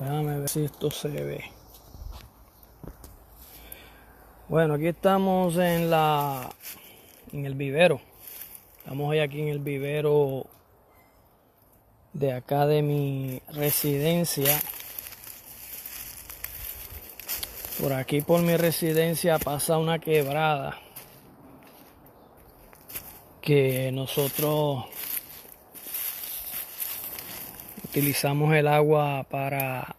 Déjame ver si esto se ve. Bueno, aquí estamos en la en el vivero. Estamos hoy aquí en el vivero de acá de mi residencia. Por aquí por mi residencia pasa una quebrada que nosotros utilizamos el agua para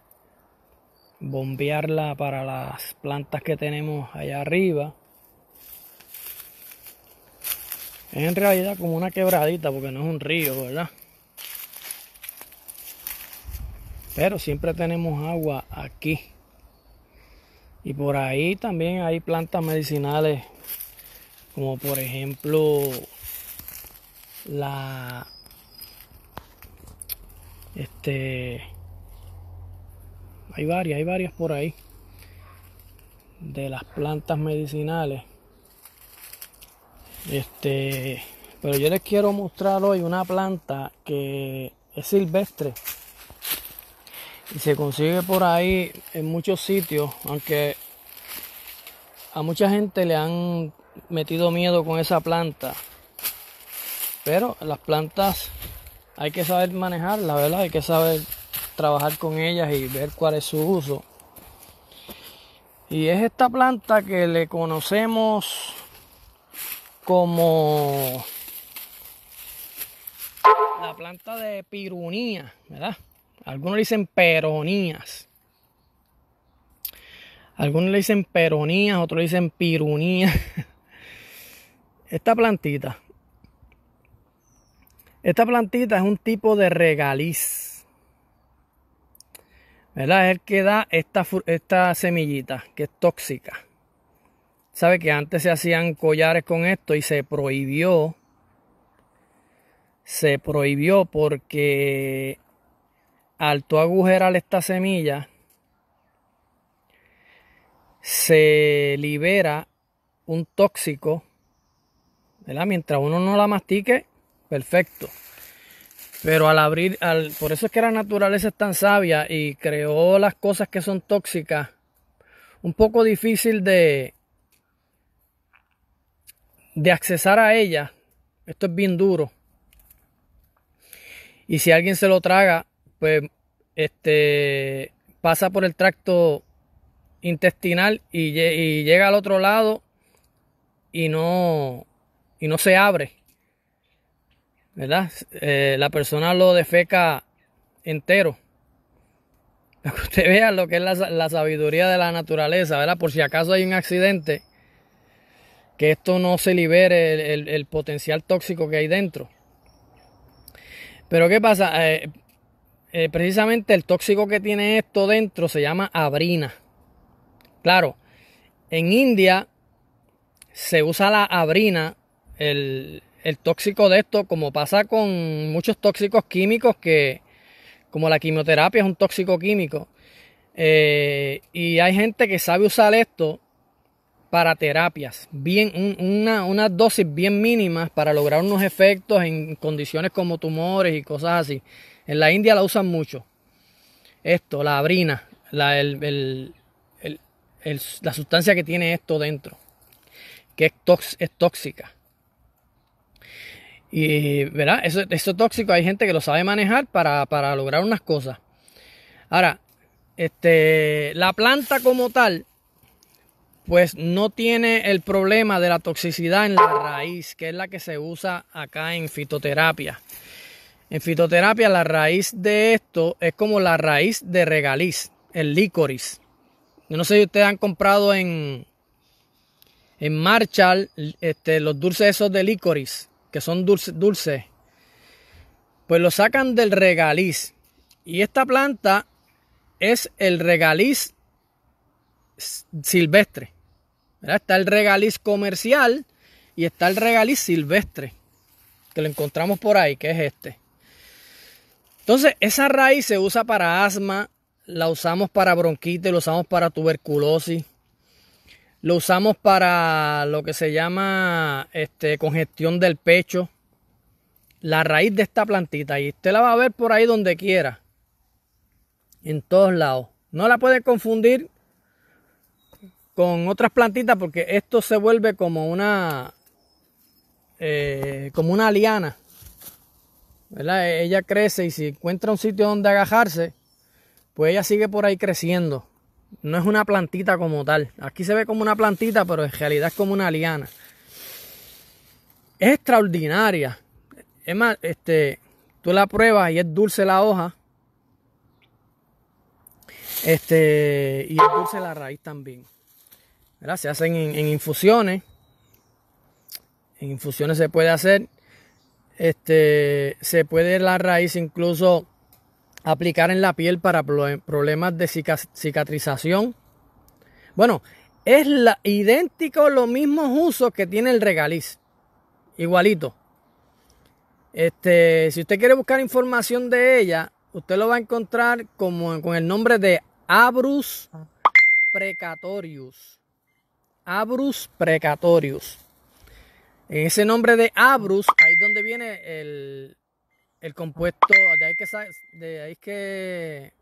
bombearla para las plantas que tenemos allá arriba. Es en realidad como una quebradita porque no es un río, ¿verdad? Pero siempre tenemos agua aquí. Y por ahí también hay plantas medicinales como por ejemplo la este. Hay varias, hay varias por ahí. De las plantas medicinales. Este. Pero yo les quiero mostrar hoy una planta que es silvestre. Y se consigue por ahí en muchos sitios. Aunque a mucha gente le han metido miedo con esa planta. Pero las plantas hay que saber manejarla, ¿verdad? Hay que saber trabajar con ellas y ver cuál es su uso. Y es esta planta que le conocemos como la planta de pirunía, ¿verdad? Algunos le dicen peronías. Algunos le dicen peronías, otros le dicen pirunía. Esta plantita esta plantita es un tipo de regaliz. ¿Verdad? Es el que da esta, semillita, que es tóxica. Sabe que antes se hacían collares con esto y se prohibió. Se prohibió porque al tu agujerar esta semilla, se libera un tóxico, ¿verdad? Mientras uno no la mastique, perfecto. Pero al abrir, por eso es que la naturaleza es tan sabia y creó las cosas que son tóxicas. Un poco difícil de, de accesar a ella. Esto es bien duro. Y si alguien se lo traga, pues este, pasa por el tracto intestinal y, y llega al otro lado y no, y no se abre. ¿verdad? Eh, la persona lo defeca entero. Para que usted vea lo que es la, sabiduría de la naturaleza, ¿verdad? Por si acaso hay un accidente, que esto no se libere el, potencial tóxico que hay dentro. Pero ¿qué pasa? Eh, eh, precisamente el tóxico que tiene esto dentro se llama abrina. Claro, en India se usa la abrina, el, el tóxico de esto, como pasa con muchos tóxicos químicos que, como la quimioterapia es un tóxico químico, eh, y hay gente que sabe usar esto para terapias, bien, una, unas dosis bien mínimas para lograr unos efectos en condiciones como tumores y cosas así. En la India la usan mucho. Esto, la abrina, la, sustancia que tiene esto dentro, que es, es tóxica. Y, ¿verdad? Eso, tóxico hay gente que lo sabe manejar para, lograr unas cosas. Ahora, este, la planta como tal, pues no tiene el problema de la toxicidad en la raíz, que es la que se usa acá en fitoterapia. En fitoterapia la raíz de esto es como la raíz de regaliz, el licoris. Yo no sé si ustedes han comprado en, en Marshall este, los dulces esos de licoris que son dulces, dulce, pues lo sacan del regaliz. Y esta planta es el regaliz silvestre. Está el regaliz comercial y está el regaliz silvestre, que lo encontramos por ahí, que es este. Entonces, esa raíz se usa para asma, la usamos para bronquitis, la usamos para tuberculosis, lo usamos para lo que se llama este, congestión del pecho. La raíz de esta plantita. Y usted la va a ver por ahí donde quiera. En todos lados. No la puede confundir con otras plantitas porque esto se vuelve como una eh, como una liana e-, ella crece y si encuentra un sitio donde agajarse pues ella sigue por ahí creciendo no es una plantita como tal. Aquí se ve como una plantita, pero en realidad es como una liana. Es extraordinaria. Es más, este, tú la pruebas y es dulce la hoja. Este, y es dulce la raíz también. Se hacen en, en infusiones. En infusiones se puede hacer. Este, se puede la raíz incluso aplicar en la piel para problemas de cicatrización. Bueno, es idéntico los mismos usos que tiene el regaliz. Igualito. Este, si usted quiere buscar información de ella, usted lo va a encontrar como, con el nombre de Abrus precatorius. Abrus precatorius. En ese nombre de Abrus, ahí es donde viene el, el compuesto, de ahí que, que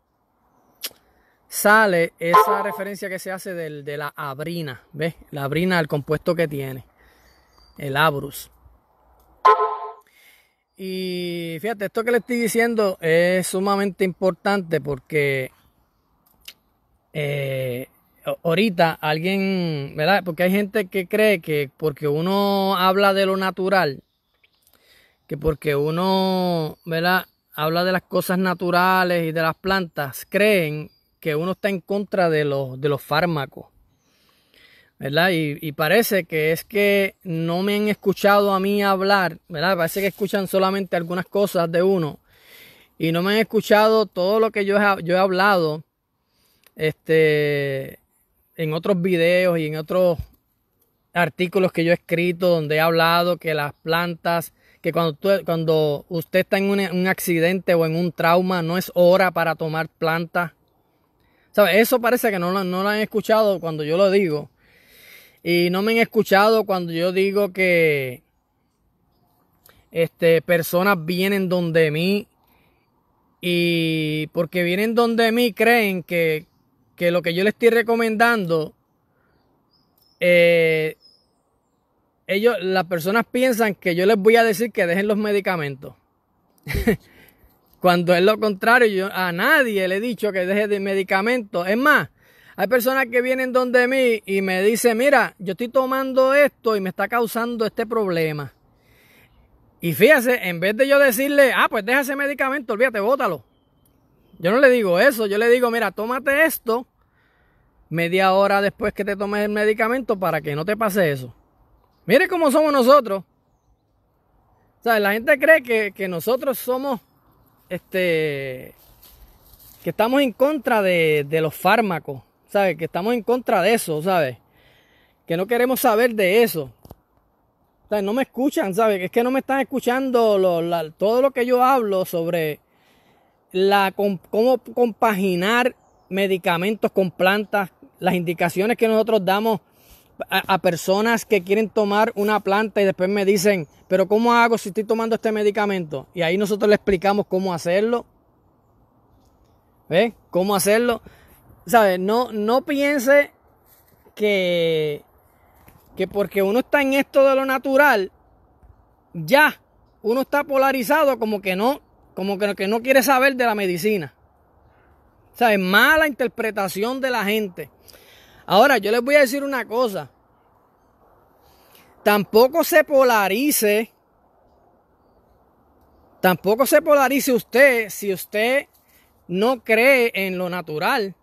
sale esa referencia que se hace del, de la abrina, ¿ves? La abrina, el compuesto que tiene, el abrus. Y fíjate, esto que le estoy diciendo es sumamente importante porque eh, ahorita alguien, ¿verdad? Porque hay gente que cree que porque uno habla de lo natural, que porque uno, ¿verdad? Habla de las cosas naturales y de las plantas, creen que uno está en contra de los, de los fármacos. ¿Verdad? Y, parece que es que no me han escuchado a mí hablar, ¿verdad? Parece que escuchan solamente algunas cosas de uno y no me han escuchado todo lo que yo he, yo he hablado este, en otros videos y en otros artículos que yo he escrito donde he hablado que las plantas que cuando, cuando usted está en un, accidente o en un trauma, no es hora para tomar planta. Eso parece que no, lo, no han escuchado cuando yo lo digo. Y no me han escuchado cuando yo digo que este, personas vienen donde mí y porque vienen donde mí creen que, lo que yo les estoy recomendando eh, ellos, las personas piensan que yo les voy a decir que dejen los medicamentos. Cuando es lo contrario, yo a nadie le he dicho que deje de medicamentos. Es más, hay personas que vienen donde mí y me dicen, mira, yo estoy tomando esto y me está causando este problema. Y fíjese, en vez de yo decirle, ah, pues deja ese medicamento, olvídate, bótalo. Yo no le digo eso, yo le digo, mira, tómate esto media hora después que te tomes el medicamento para que no te pase eso. Mire cómo somos nosotros. la gente cree que, nosotros somos, este, que estamos en contra de, los fármacos, Que estamos en contra de eso, Que no queremos saber de eso. no me escuchan, Es que no me están escuchando todo lo que yo hablo sobre la, cómo compaginar medicamentos con plantas, las indicaciones que nosotros damos a, personas que quieren tomar una planta y después me dicen, pero ¿cómo hago si estoy tomando este medicamento? Y ahí nosotros le explicamos cómo hacerlo. ¿Ves? ¿Cómo hacerlo? ¿Sabes? No, no piense que, que porque uno está en esto de lo natural, ya uno está polarizado como que no, como que, que no quiere saber de la medicina. ¿Sabes? Mala interpretación de la gente. Ahora, yo les voy a decir una cosa. Tampoco se polarice. Tampoco se polarice usted si usted no cree en lo natural.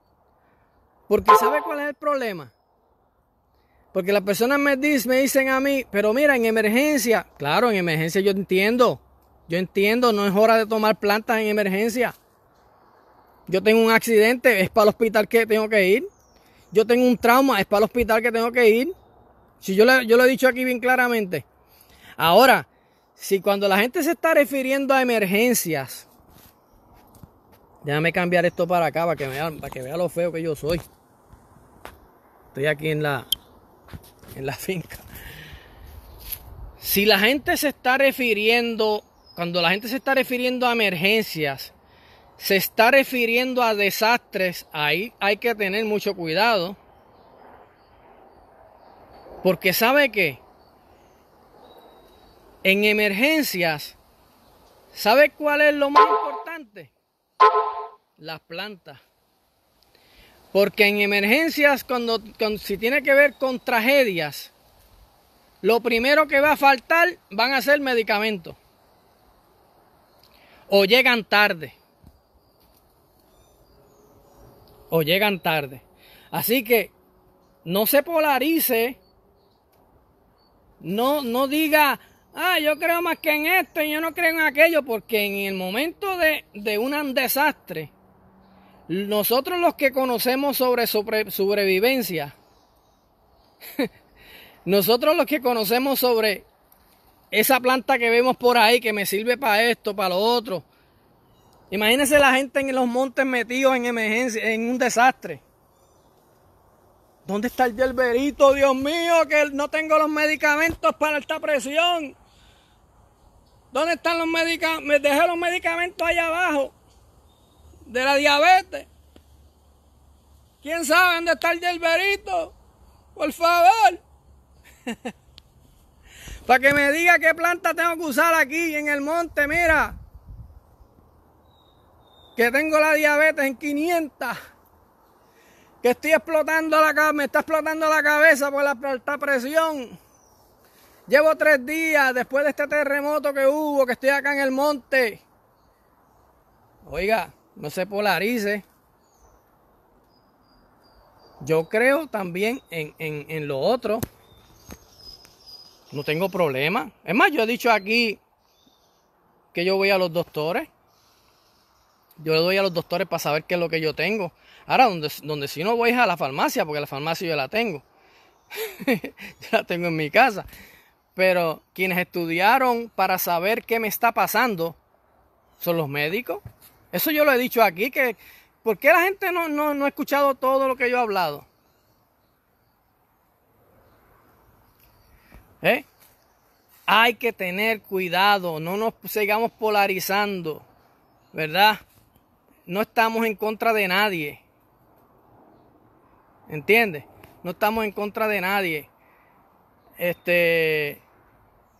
Porque ¿sabe cuál es el problema? Porque las personas me dicen, a mí, pero mira, en emergencia, claro, en emergencia yo entiendo, yo entiendo, no es hora de tomar plantas en emergencia. Yo tengo un accidente, es para el hospital que tengo que ir yo tengo un trauma, es para el hospital que tengo que ir. Si yo, yo lo he dicho aquí bien claramente. Ahora, si cuando la gente se está refiriendo a emergencias, déjame cambiar esto para acá para que vean, para que lo feo que yo soy. Estoy aquí en la, en la finca. Si la gente se está refiriendo, cuando la gente se está refiriendo a emergencias, se está refiriendo a desastres, ahí hay que tener mucho cuidado. Porque sabe que en emergencias, ¿sabe cuál es lo más importante? Las plantas. Porque en emergencias, cuando, si tiene que ver con tragedias, lo primero que va a faltar van a ser medicamentos. O llegan tarde. o llegan tarde. Así que no se polarice. No, no diga, ah, yo creo más que en esto y yo no creo en aquello, porque en el momento de, de un desastre, nosotros los que conocemos sobre, sobre sobrevivencia, nosotros los que conocemos sobre esa planta que vemos por ahí que me sirve para esto, para lo otro, Imagínense la gente en los montes metidos en emergencia, en un desastre. ¿Dónde está el yerberito? Dios mío, que no tengo los medicamentos para esta presión. ¿Dónde están los medicamentos? Me dejé los medicamentos allá abajo. De la diabetes. ¿Quién sabe dónde está el yerberito? Por favor. para que me diga qué planta tengo que usar aquí en el monte, mira que tengo la diabetes en 500, que estoy explotando la cabeza, me está explotando la cabeza por la alta presión. Llevo tres días después de este terremoto que hubo, que estoy acá en el monte. Oiga, no se polarice. Yo creo también en, en, en lo otro. No tengo problema. Es más, yo he dicho aquí que yo voy a los doctores. Yo le doy a los doctores para saber qué es lo que yo tengo. Ahora, donde, donde si no voy es a la farmacia, porque la farmacia yo la tengo. yo la tengo en mi casa. Pero quienes estudiaron para saber qué me está pasando son los médicos. Eso yo lo he dicho aquí, que ¿por qué la gente no, no, no ha escuchado todo lo que yo he hablado? ¿Eh? Hay que tener cuidado, no nos sigamos polarizando, ¿verdad? no estamos en contra de nadie. ¿Entiendes? No estamos en contra de nadie. Este,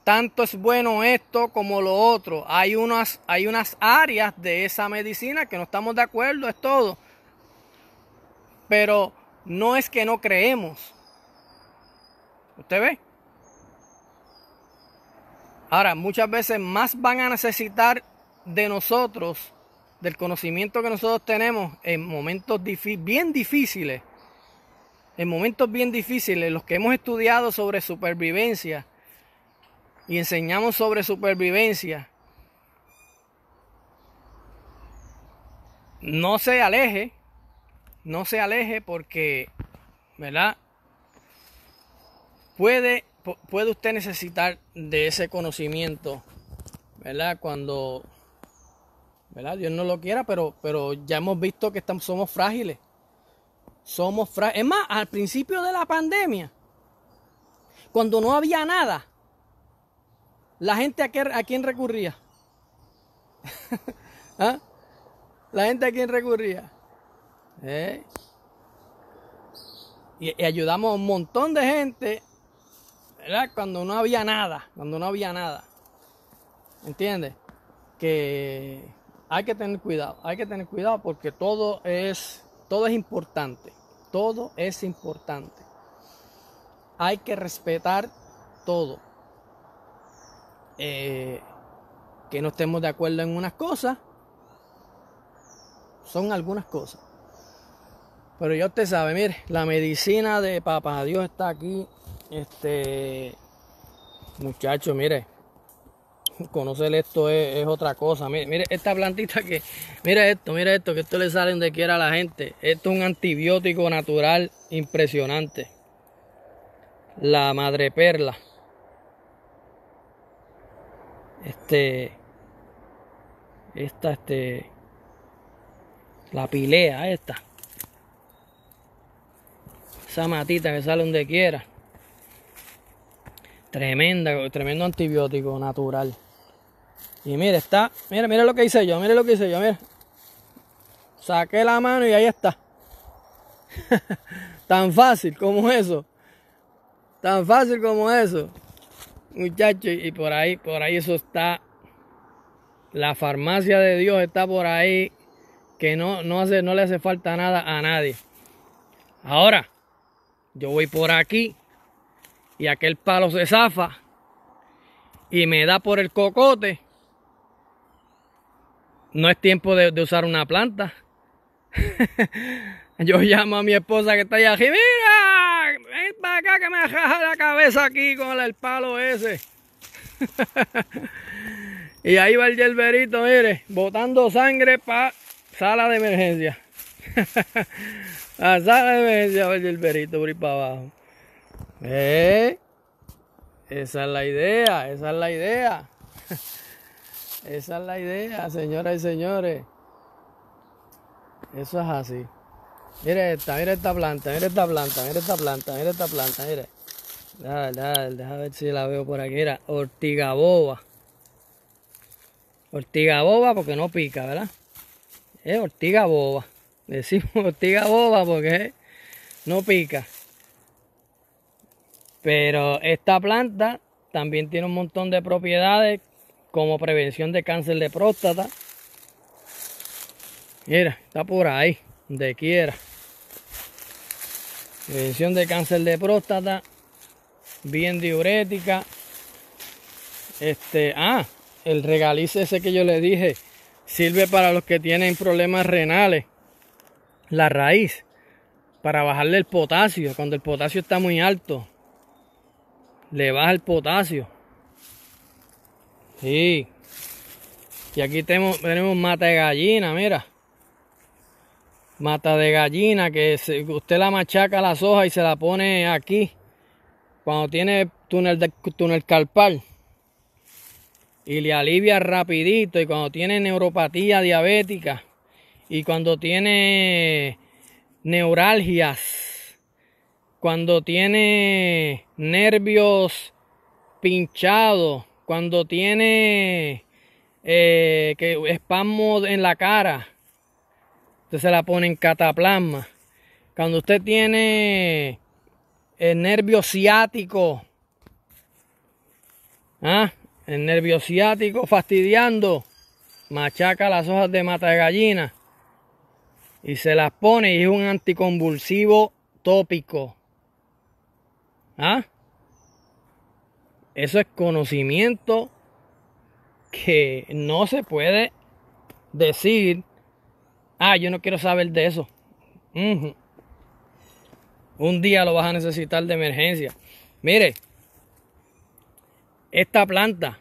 tanto es bueno esto como lo otro. Hay unas, hay unas áreas de esa medicina que no estamos de acuerdo, es todo. Pero no es que no creemos. ¿Usted ve? Ahora, muchas veces más van a necesitar de nosotros del conocimiento que nosotros tenemos en momentos bien difíciles, en momentos bien difíciles, los que hemos estudiado sobre supervivencia y enseñamos sobre supervivencia, no se aleje, no se aleje porque, ¿verdad? Puede, puede usted necesitar de ese conocimiento, ¿verdad? Cuando ¿verdad? Dios no lo quiera, pero, pero ya hemos visto que estamos, somos frágiles. Somos frágiles. Es más, al principio de la pandemia, cuando no había nada, la gente a, a quién recurría. ¿Ah? La gente a quién recurría. ¿Eh? Y, ayudamos a un montón de gente, ¿verdad? Cuando no había nada, cuando no había nada. ¿Entiendes? Que hay que tener cuidado, hay que tener cuidado porque todo es, todo es importante, todo es importante. Hay que respetar todo. Eh, que no estemos de acuerdo en unas cosas, son algunas cosas. Pero ya usted sabe, mire, la medicina de papá Dios está aquí. Este, muchacho, mire, conocer esto es, otra cosa. Mire, mire, esta plantita que, mira esto, mira esto, que esto le sale donde quiera a la gente. Esto es un antibiótico natural impresionante. La madre perla. Este, esta, este, la pilea esta. Esa matita que sale donde quiera. Tremenda, tremendo antibiótico natural. Y mira, está, mire, mire lo que hice yo, mire lo que hice yo, mira. Saqué la mano y ahí está. Tan fácil como eso. Tan fácil como eso. Muchachos, y por ahí, por ahí eso está. La farmacia de Dios está por ahí. Que no, no, hace, no le hace falta nada a nadie. Ahora, yo voy por aquí. Y aquel palo se zafa. Y me da por el cocote no es tiempo de, usar una planta. Yo llamo a mi esposa que está allá mira, ven para acá que me jaja la cabeza aquí con el palo ese. y ahí va el yerberito, mire, botando sangre para sala de emergencia. la sala de emergencia va el yerberito por para abajo. ¿Eh? Esa es la idea, esa es la idea. Esa es la idea, señoras y señores. Eso es así. Mira esta, mira esta planta, mira esta planta, mira esta planta, mira esta planta, mire. Deja, deja, déjame ver si la veo por aquí. era ortiga boba. Ortiga boba porque no pica, ¿verdad? Es ortiga boba. Decimos ortiga boba porque no pica. Pero esta planta también tiene un montón de propiedades como prevención de cáncer de próstata. Mira, está por ahí, de quiera. Prevención de cáncer de próstata, bien diurética. Este, ah, el regaliz ese que yo le dije sirve para los que tienen problemas renales. La raíz, para bajarle el potasio, cuando el potasio está muy alto, le baja el potasio. Sí. Y aquí tenemos, tenemos mata de gallina, mira. Mata de gallina que usted la machaca las hojas y se la pone aquí. Cuando tiene túnel, de, túnel carpal. Y le alivia rapidito. Y cuando tiene neuropatía diabética. Y cuando tiene neuralgias. Cuando tiene nervios pinchados cuando tiene eh, que en la cara, usted se la pone en cataplasma. Cuando usted tiene el eh, nervio ciático, ¿ah? el nervio ciático fastidiando, machaca las hojas de mata de gallina y se las pone y es un anticonvulsivo tópico. ¿Ah? Eso es conocimiento que no se puede decir, ah, yo no quiero saber de eso. Un día lo vas a necesitar de emergencia. Mire, esta planta,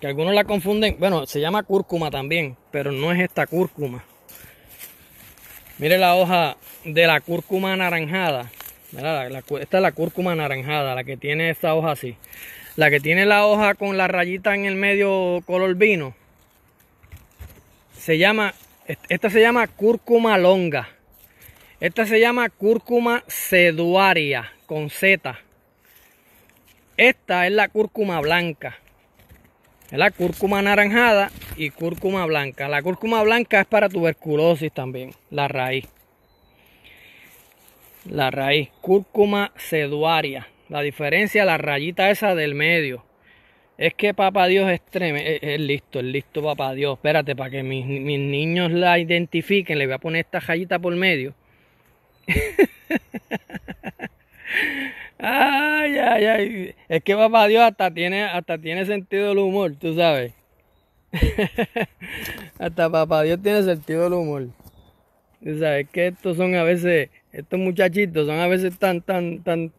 que algunos la confunden, bueno, se llama cúrcuma también, pero no es esta cúrcuma. Mire la hoja de la cúrcuma anaranjada. esta es la cúrcuma anaranjada, la que tiene esta hoja así. La que tiene la hoja con la rayita en el medio color vino. Se llama, esta se llama cúrcuma longa. Esta se llama cúrcuma seduaria con Z. Esta es la cúrcuma blanca. Es la cúrcuma anaranjada y cúrcuma blanca. La cúrcuma blanca es para tuberculosis también, la raíz. La raíz, cúrcuma seduaria. La diferencia, la rayita esa del medio. Es que papá Dios es, tremendo, eh, es, listo, es listo papá Dios. Espérate, para que mis, niños la identifiquen, le voy a poner esta rayita por medio. ay, ay, Es que papá Dios hasta tiene, hasta tiene sentido del humor, tú sabes. hasta papá Dios tiene sentido del humor. Tú sabes que estos son a veces, estos muchachitos son a veces tan, tan, tan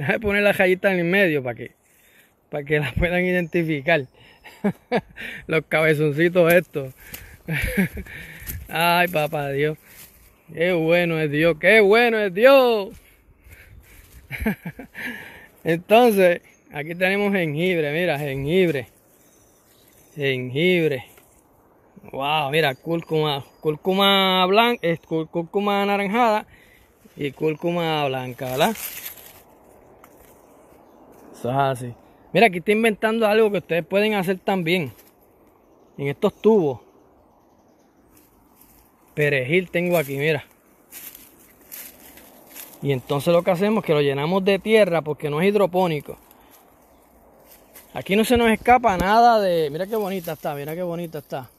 Déjame poner la rayita en el medio para que, para que la puedan identificar. Los cabezoncitos estos. Ay, papá Dios. Qué bueno es Dios, qué bueno es Dios. Entonces, aquí tenemos jengibre, mira, jengibre. Jengibre. Wow, mira, cúrcuma, cúrcuma blanca, cúrcuma anaranjada y cúrcuma blanca, ¿verdad? Ah, mira, aquí estoy inventando algo que ustedes pueden hacer también. En estos tubos. Perejil tengo aquí, mira. Y entonces lo que hacemos es que lo llenamos de tierra porque no es hidropónico. Aquí no se nos escapa nada de... Mira qué bonita está, mira qué bonita está.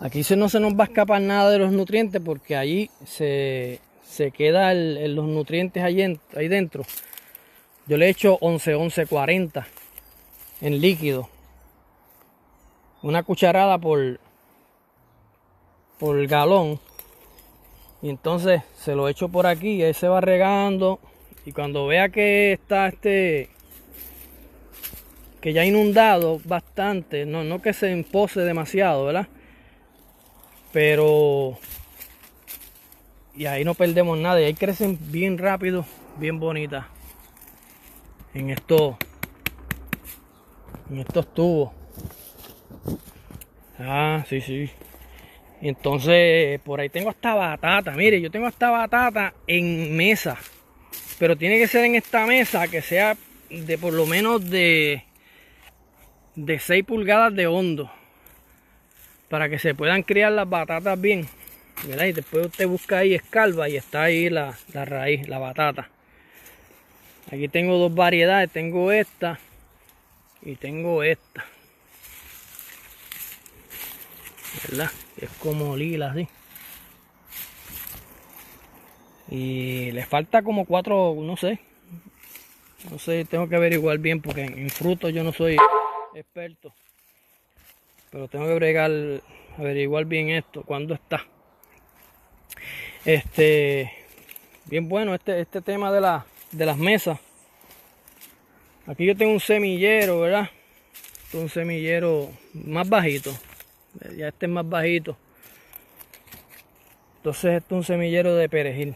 Aquí no se nos va a escapar nada de los nutrientes porque allí se, se quedan los nutrientes ahí dentro. Yo le echo 11, 11, 40 en líquido. Una cucharada por, por galón. Y entonces se lo echo por aquí y ahí se va regando. Y cuando vea que está este, que ya ha inundado bastante, no, no que se impose demasiado, ¿verdad? Pero, y ahí no perdemos nada, y ahí crecen bien rápido, bien bonitas en estos en estos tubos ah sí sí entonces por ahí tengo esta batata mire yo tengo esta batata en mesa pero tiene que ser en esta mesa que sea de por lo menos de de 6 pulgadas de hondo para que se puedan criar las batatas bien y después usted busca ahí escalva y está ahí la, la raíz la batata Aquí tengo dos variedades, tengo esta y tengo esta. ¿Verdad? Es como lila así. Y le falta como cuatro, no sé. No sé, tengo que averiguar bien porque en, frutos yo no soy experto. Pero tengo que averiguar bien esto, cuándo está. Este, bien bueno este, este tema de la de las mesas. Aquí yo tengo un semillero, ¿verdad? Este un semillero más bajito. Ya este es más bajito. Entonces esto es un semillero de perejil.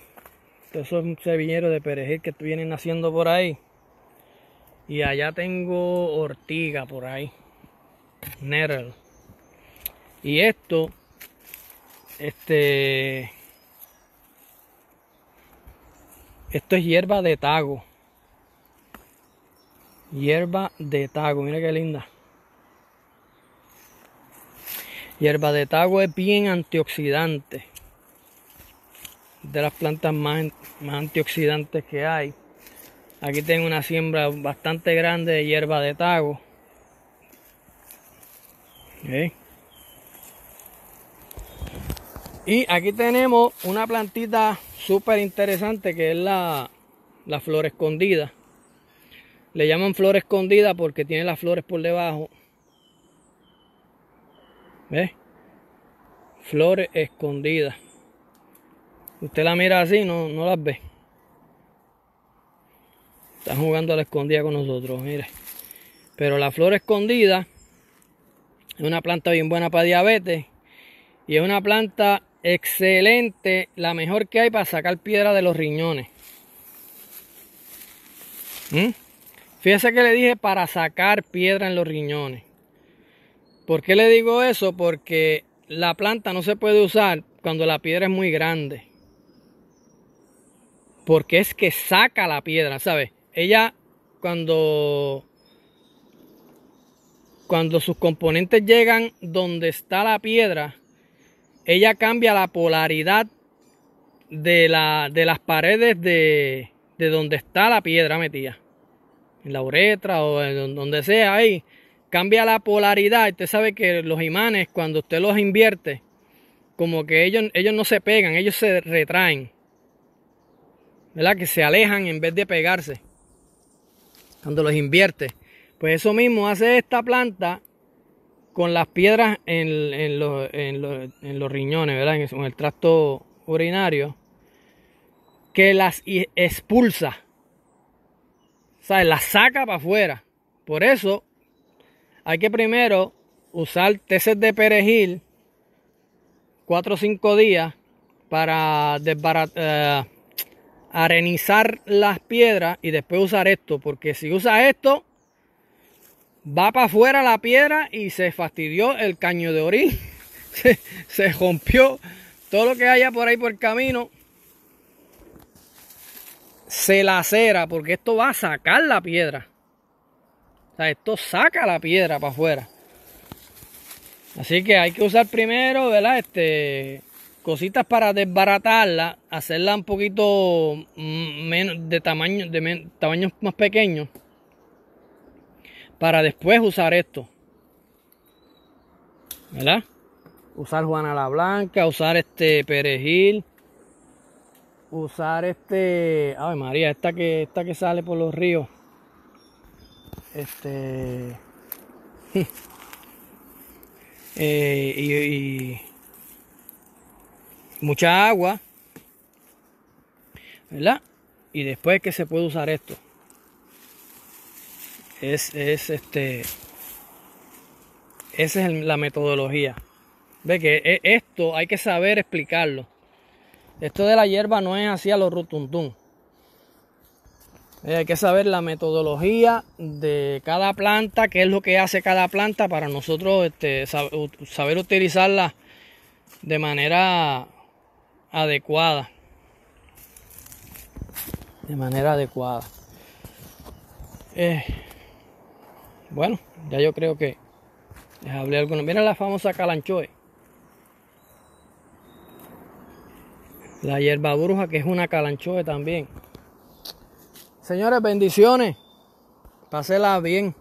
Entonces es un semillero de perejil que vienen naciendo por ahí. Y allá tengo ortiga por ahí. Neral. Y esto, este, Esto es hierba de tago. Hierba de tago, mira qué linda. Hierba de tago es bien antioxidante. De las plantas más, antioxidantes que hay. Aquí tengo una siembra bastante grande de hierba de tago. Y aquí tenemos una plantita súper interesante que es la, flor escondida. Le llaman flor escondida porque tiene las flores por debajo. ¿Ves? Flores escondidas. Usted la mira así, no, no las ve. Están jugando a la escondida con nosotros, mire. Pero la flor escondida es una planta bien buena para diabetes. Y es una planta Excelente, la mejor que hay para sacar piedra de los riñones. ¿Mm? fíjense que le dije para sacar piedra en los riñones. ¿Por qué le digo eso? Porque la planta no se puede usar cuando la piedra es muy grande. Porque es que saca la piedra, ¿sabes? Ella cuando cuando sus componentes llegan donde está la piedra, ella cambia la polaridad de, las paredes de, de, donde está la piedra metida. En la uretra o en donde sea ahí. Cambia la polaridad. Usted sabe que los imanes, cuando usted los invierte, como que ellos, ellos no se pegan, ellos se retraen. ¿Verdad? Que se alejan en vez de pegarse. Cuando los invierte. Pues eso mismo hace esta planta con las piedras en, los, riñones, ¿verdad? En el, tracto urinario, que las expulsa. ¿Sabes? Las saca para afuera. Por eso hay que primero usar teces de perejil 4 o 5 días para eh, arenizar las piedras y después usar esto. Porque si usa esto, va para afuera la piedra y se fastidió el caño de orín. Se, rompió todo lo que haya por ahí por el camino. Se lacera porque esto va a sacar la piedra. O sea, esto saca la piedra para afuera. Así que hay que usar primero, ¿verdad? Este, cositas para desbaratarla, hacerla un poquito mm, menos de tamaño, de tamaños más pequeño para después usar esto. ¿Verdad? Usar Juana la Blanca, usar este perejil, usar este, ay María, esta que esta que sale por los ríos. Este eh, y, mucha agua, ¿verdad? Y después que se puede usar esto. Es, es este. Esa es la metodología. Ve que e, esto hay que saber explicarlo. Esto de la hierba no es así a lo rutuntún. Eh, hay que saber la metodología de cada planta, qué es lo que hace cada planta para nosotros este, saber utilizarla de manera adecuada. De manera adecuada. Eh, bueno, ya yo creo que les hablé algunos. Miren la famosa calanchoe. La hierba bruja, que es una calanchoe también. Señores, bendiciones. Pásela bien.